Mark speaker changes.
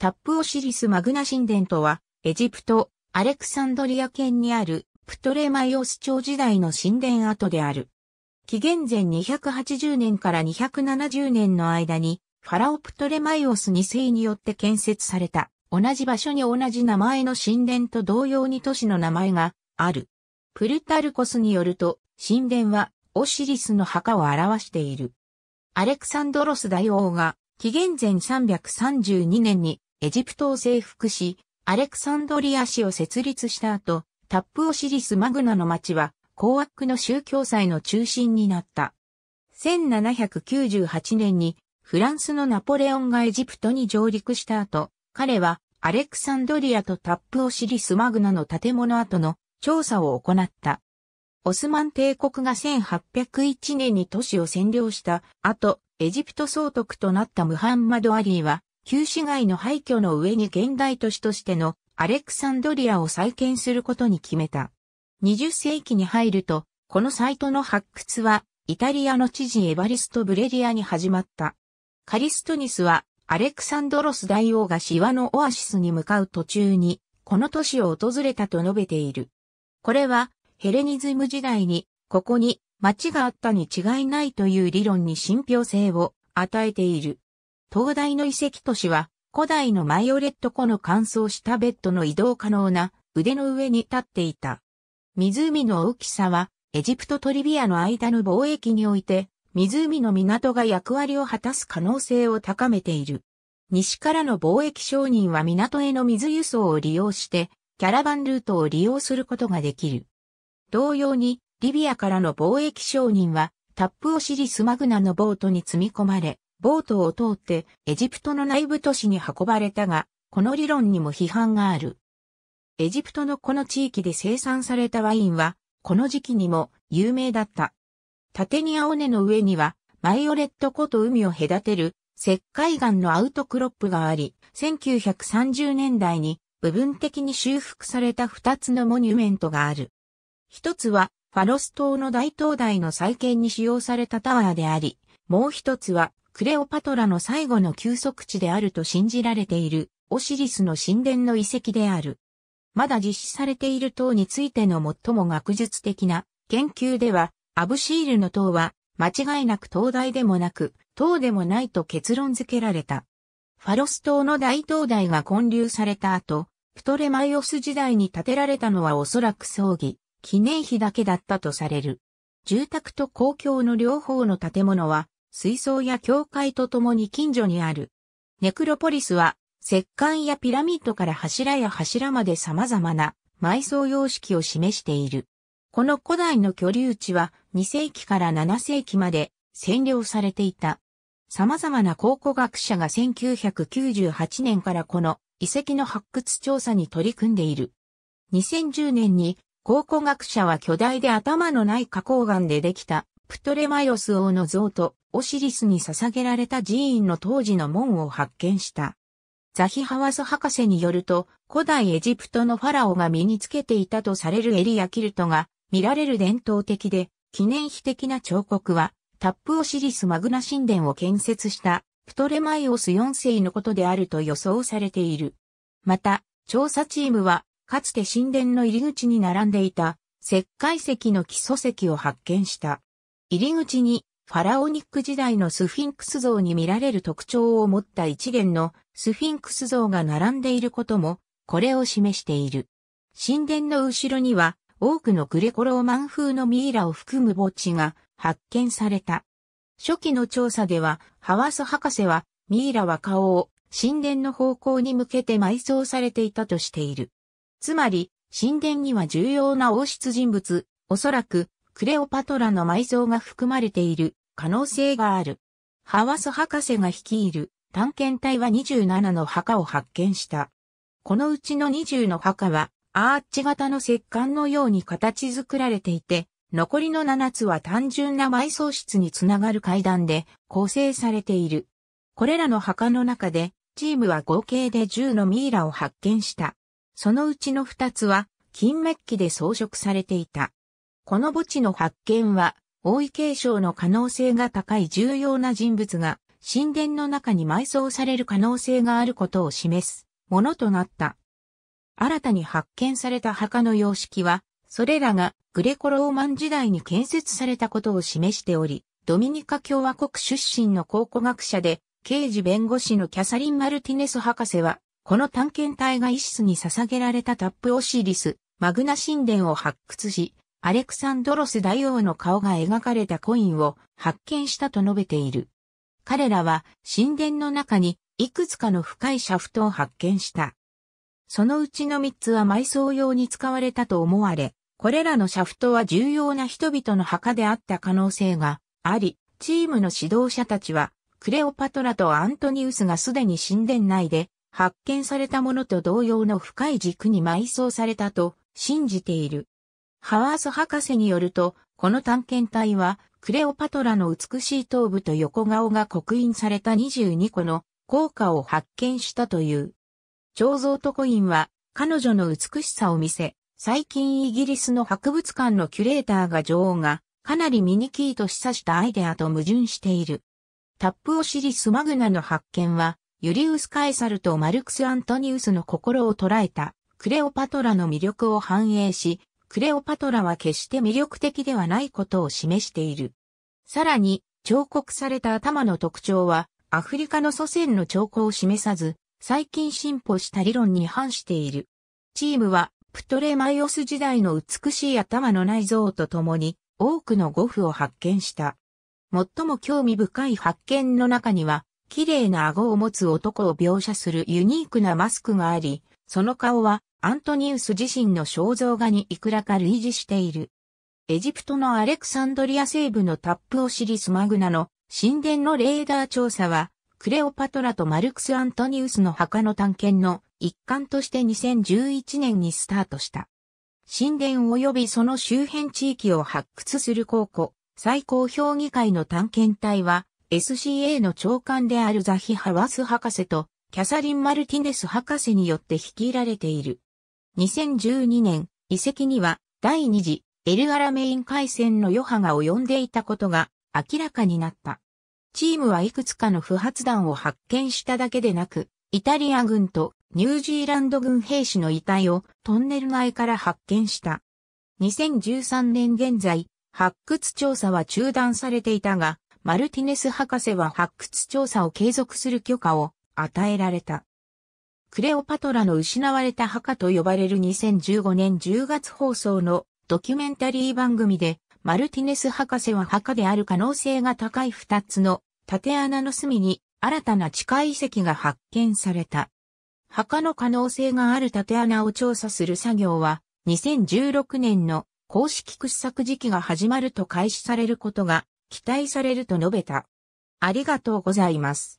Speaker 1: タップオシリス・マグナ神殿とは、エジプト、アレクサンドリア県にある、プトレマイオス朝時代の神殿跡である。紀元前280年から270年の間に、ファラオプトレマイオス2世によって建設された、同じ場所に同じ名前の神殿と同様に都市の名前がある。プルタルコスによると、神殿はオシリスの墓を表している。アレクサンドロス大王が、紀元前332年にエジプトを征服し、アレクサンドリア市を設立した後、タップオシリス・マグナの町は、高悪の宗教祭の中心になった。1798年に、フランスのナポレオンがエジプトに上陸した後、彼は、アレクサンドリアとタップオシリス・マグナの建物跡の調査を行った。オスマン帝国が1801年に都市を占領した後、エジプト総督となったムハンマド・アリーは、旧市街の廃墟の上に現代都市としてのアレクサンドリアを再建することに決めた。20世紀に入ると、このサイトの発掘は、イタリアの知事エバリスト・ブレリアに始まった。カリストニスは、アレクサンドロス大王がシワのオアシスに向かう途中に、この都市を訪れたと述べている。これは、ヘレニズム時代に、ここに町があったに違いないという理論に信憑性を与えている。東大の遺跡都市は、古代のマイオレット湖の乾燥したベッドの移動可能な腕の上に立っていた。湖の大きさは、エジプトとリビアの間の貿易において、湖の港が役割を果たす可能性を高めている。西からの貿易商人は港への水輸送を利用して、キャラバンルートを利用することができる。同様に、リビアからの貿易商人は、タップオシリスマグナのボートに積み込まれ、ボートを通ってエジプトの内部都市に運ばれたが、この理論にも批判がある。エジプトのこの地域で生産されたワインは、この時期にも有名だった。縦に青根の上には、マイオレット湖と海を隔てる石灰岩のアウトクロップがあり、1930年代に部分的に修復された2つのモニュメントがある。一つは、ファロス島の大灯台の再建に使用されたタワーであり、もう一つは、クレオパトラの最後の休息地であると信じられているオシリスの神殿の遺跡である。まだ実施されている塔についての最も学術的な研究では、アブシールの塔は間違いなく灯台でもなく、塔でもないと結論付けられた。ファロス島の大灯台が建立された後、プトレマイオス時代に建てられたのはおそらく葬儀、記念碑だけだったとされる。住宅と公共の両方の建物は水槽や教会とともに近所にある。ネクロポリスは、石棺やピラミッドから柱や柱まで様々な埋葬様式を示している。この古代の居留地は2世紀から7世紀まで占領されていた。様々な考古学者が1998年からこの遺跡の発掘調査に取り組んでいる。2010年に考古学者は巨大で頭のない花崗岩でできたプトレマイオス王の像とオシリスに捧げられた寺院の当時の門を発見した。ザヒハワス博士によると、古代エジプトのファラオが身につけていたとされるエリアキルトが見られる伝統的で、記念碑的な彫刻は、タップオシリスマグナ神殿を建設したプトレマイオス4世のことであると予想されている。また、調査チームは、かつて神殿の入り口に並んでいた石灰石の基礎石を発見した。入り口にファラオニック時代のスフィンクス像に見られる特徴を持った一元のスフィンクス像が並んでいることも、これを示している。神殿の後ろには、多くのグレコローマン風のミイラを含む墓地が発見された。初期の調査では、ハワス博士は、ミイラは顔を神殿の方向に向けて埋葬されていたとしている。つまり、神殿には重要な王室人物、おそらくクレオパトラの埋葬が含まれている可能性がある。ハワス博士が率いる探検隊は27の墓を発見した。このうちの20の墓はアーチ型の石棺のように形作られていて、残りの7つは単純な埋葬室につながる階段で構成されている。これらの墓の中で、チームは合計で10のミイラを発見した。そのうちの2つは、金メッキで装飾されていた。この墓地の発見は、王位継承の可能性が高い重要な人物が神殿の中に埋葬される可能性があることを示すものとなった。新たに発見された墓の様式は、それらがグレコローマン時代に建設されたことを示しており、ドミニカ共和国出身の考古学者で、刑事弁護士のキャサリン・マルティネス博士は、この探検隊がイシスに捧げられたタップオシリス、マグナ神殿を発掘し、アレクサンドロス大王の顔が描かれたコインを発見したと述べている。彼らは神殿の中にいくつかの深いシャフトを発見した。そのうちの3つは埋葬用に使われたと思われ、これらのシャフトは重要な人々の墓であった可能性があり、チームの指導者たちは、クレオパトラとアントニウスがすでに神殿内で発見されたものと同様の深い軸に埋葬されたと信じている。ハワース博士によると、この探検隊は、クレオパトラの美しい頭部と横顔が刻印された22個の効果を発見したという。彫像とコインは、彼女の美しさを見せ、最近イギリスの博物館のキュレーターが女王が、かなりミニキーと示唆したアイデアと矛盾している。タップオシリス・マグナの発見は、ユリウス・カエサルとマルクス・アントニウスの心を捉えた、クレオパトラの魅力を反映し、クレオパトラは決して魅力的ではないことを示している。さらに、彫刻された頭の特徴は、アフリカの祖先の兆候を示さず、最近進歩した理論に反している。チームは、プトレマイオス時代の美しい頭の内臓とともに、多くの語符を発見した。最も興味深い発見の中には、綺麗な顎を持つ男を描写するユニークなマスクがあり、その顔はアントニウス自身の肖像画にいくらか類似している。エジプトのアレクサンドリア西部のタップオシリスマグナの神殿のレーダー調査は、クレオパトラとマルクス・アントニウスの墓の探検の一環として2011年にスタートした。神殿及びその周辺地域を発掘する考古、最高評議会の探検隊は、SCA の長官であるザヒ・ハワス博士と、キャサリン・マルティネス博士によって率いられている。2012年、遺跡には第二次エルアラメイン海戦の余波が及んでいたことが明らかになった。チームはいくつかの不発弾を発見しただけでなく、イタリア軍とニュージーランド軍兵士の遺体をトンネル内から発見した。2013年現在、発掘調査は中断されていたが、マルティネス博士は発掘調査を継続する許可を与えられた。クレオパトラの失われた墓と呼ばれる2015年10月放送のドキュメンタリー番組で、マルティネス博士は墓である可能性が高い2つの縦穴の隅に新たな地下遺跡が発見された。墓の可能性がある縦穴を調査する作業は、2016年の公式掘削時期が始まると開始されることが期待されると述べた。ありがとうございます。